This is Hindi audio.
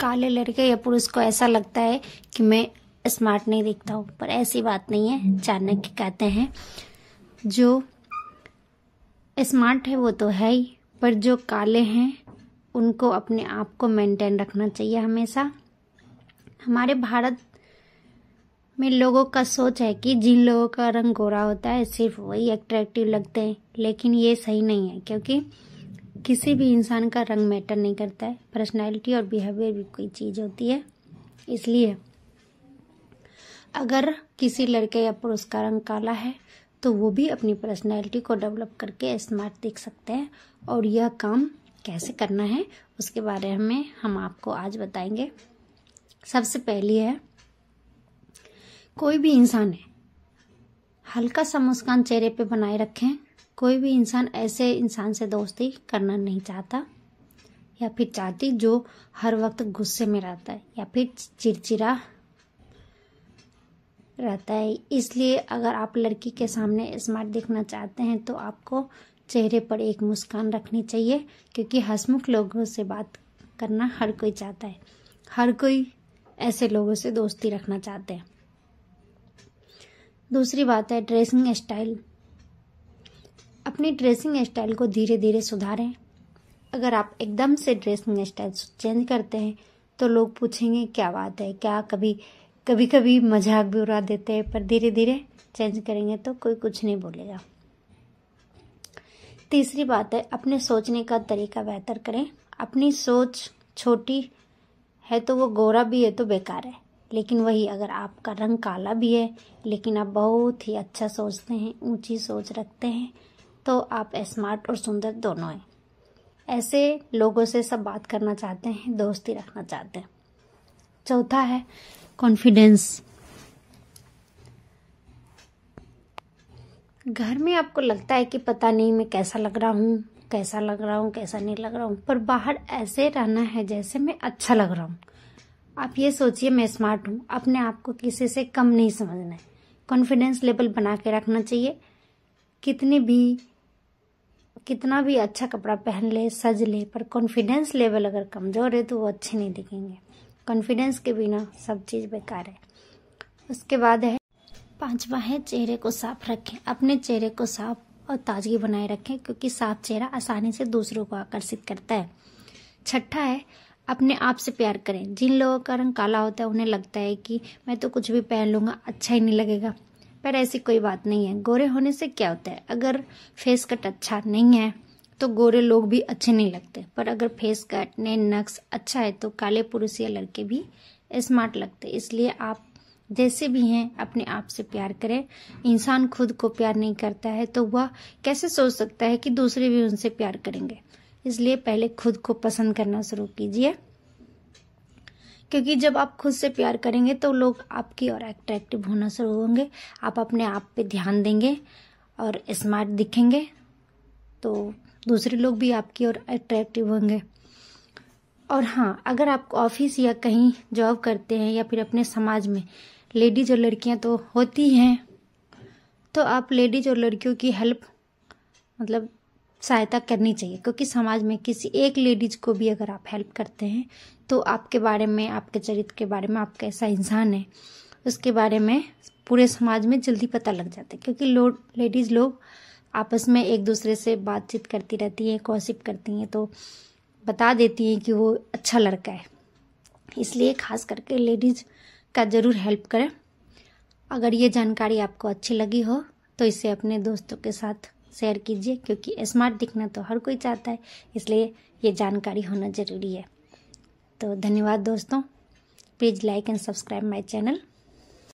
काले लड़के या पुरुष को ऐसा लगता है कि मैं स्मार्ट नहीं दिखता हूँ पर ऐसी बात नहीं है चाणक्य कहते हैं जो स्मार्ट है वो तो है ही पर जो काले हैं उनको अपने आप को मेंटेन रखना चाहिए हमेशा हमारे भारत में लोगों का सोच है कि जिन लोगों का रंग गोरा होता है सिर्फ वही अट्रैक्टिव लगते हैं लेकिन ये सही नहीं है क्योंकि किसी भी इंसान का रंग मैटर नहीं करता है पर्सनैलिटी और बिहेवियर भी कोई चीज़ होती है इसलिए अगर किसी लड़के या पुरुष का रंग काला है तो वो भी अपनी पर्सनैलिटी को डेवलप करके स्मार्ट दिख सकते हैं और यह काम कैसे करना है उसके बारे में हम आपको आज बताएंगे सबसे पहली है कोई भी इंसान है हल्का सा मुस्कान चेहरे पे बनाए रखें कोई भी इंसान ऐसे इंसान से दोस्ती करना नहीं चाहता या फिर चाहती जो हर वक्त गुस्से में रहता है या फिर चिड़चिड़ा रहता है इसलिए अगर आप लड़की के सामने स्मार्ट दिखना चाहते हैं तो आपको चेहरे पर एक मुस्कान रखनी चाहिए क्योंकि हंसमुख लोगों से बात करना हर कोई चाहता है हर कोई ऐसे लोगों से दोस्ती रखना चाहते हैं दूसरी बात है ड्रेसिंग स्टाइल अपनी ड्रेसिंग स्टाइल को धीरे धीरे सुधारें अगर आप एकदम से ड्रेसिंग स्टाइल चेंज करते हैं तो लोग पूछेंगे क्या बात है क्या कभी कभी कभी मजाक भी उड़ा देते हैं पर धीरे धीरे चेंज करेंगे तो कोई कुछ नहीं बोलेगा तीसरी बात है अपने सोचने का तरीका बेहतर करें अपनी सोच छोटी है तो वो गोरा भी है तो बेकार है लेकिन वही अगर आपका रंग काला भी है लेकिन आप बहुत ही अच्छा सोचते हैं ऊंची सोच रखते हैं तो आप स्मार्ट और सुंदर दोनों हैं ऐसे लोगों से सब बात करना चाहते हैं दोस्ती रखना चाहते हैं चौथा है कॉन्फिडेंस घर में आपको लगता है कि पता नहीं मैं कैसा लग रहा हूँ कैसा लग रहा हूँ कैसा नहीं लग रहा हूँ पर बाहर ऐसे रहना है जैसे मैं अच्छा लग रहा हूँ आप ये सोचिए मैं स्मार्ट हूँ अपने आप को किसी से कम नहीं समझना है कॉन्फिडेंस लेवल बना के रखना चाहिए कितनी भी कितना भी अच्छा कपड़ा पहन ले सज ले पर कॉन्फिडेंस लेवल अगर कमज़ोर है तो वो अच्छे नहीं दिखेंगे कॉन्फिडेंस के बिना सब चीज़ बेकार है उसके बाद है पांचवा है चेहरे को साफ रखें अपने चेहरे को साफ और ताजगी बनाए रखें क्योंकि साफ चेहरा आसानी से दूसरों को आकर्षित करता है छठा है अपने आप से प्यार करें जिन लोगों का रंग काला होता है उन्हें लगता है कि मैं तो कुछ भी पहन लूँगा अच्छा ही नहीं लगेगा पर ऐसी कोई बात नहीं है गोरे होने से क्या होता है अगर फेस कट अच्छा नहीं है तो गोरे लोग भी अच्छे नहीं लगते पर अगर फेस कट ने नक्स अच्छा है तो काले पुरुष या लड़के भी स्मार्ट लगते इसलिए आप जैसे भी हैं अपने आप से प्यार करें इंसान खुद को प्यार नहीं करता है तो वह कैसे सोच सकता है कि दूसरे भी उनसे प्यार करेंगे इसलिए पहले खुद को पसंद करना शुरू कीजिए क्योंकि जब आप खुद से प्यार करेंगे तो लोग आपकी और अट्रैक्टिव होना शुरू होंगे आप अपने आप पे ध्यान देंगे और स्मार्ट दिखेंगे तो दूसरे लोग भी आपकी और अट्रैक्टिव होंगे और हाँ अगर आप ऑफिस या कहीं जॉब करते हैं या फिर अपने समाज में लेडीज और लड़कियां तो होती हैं तो आप लेडीज और लड़कियों की हेल्प मतलब सहायता करनी चाहिए क्योंकि समाज में किसी एक लेडीज को भी अगर आप हेल्प करते हैं तो आपके बारे में आपके चरित्र के बारे में आप कैसा इंसान है उसके बारे में पूरे समाज में जल्दी पता लग जाता है क्योंकि लो लेडीज़ लोग आपस में एक दूसरे से बातचीत करती रहती हैं कौशिप करती हैं तो बता देती हैं कि वो अच्छा लड़का है इसलिए खास करके लेडीज़ का ज़रूर हेल्प करें अगर ये जानकारी आपको अच्छी लगी हो तो इसे अपने दोस्तों के साथ शेयर कीजिए क्योंकि स्मार्ट दिखना तो हर कोई चाहता है इसलिए ये जानकारी होना ज़रूरी है तो धन्यवाद दोस्तों please like and subscribe my channel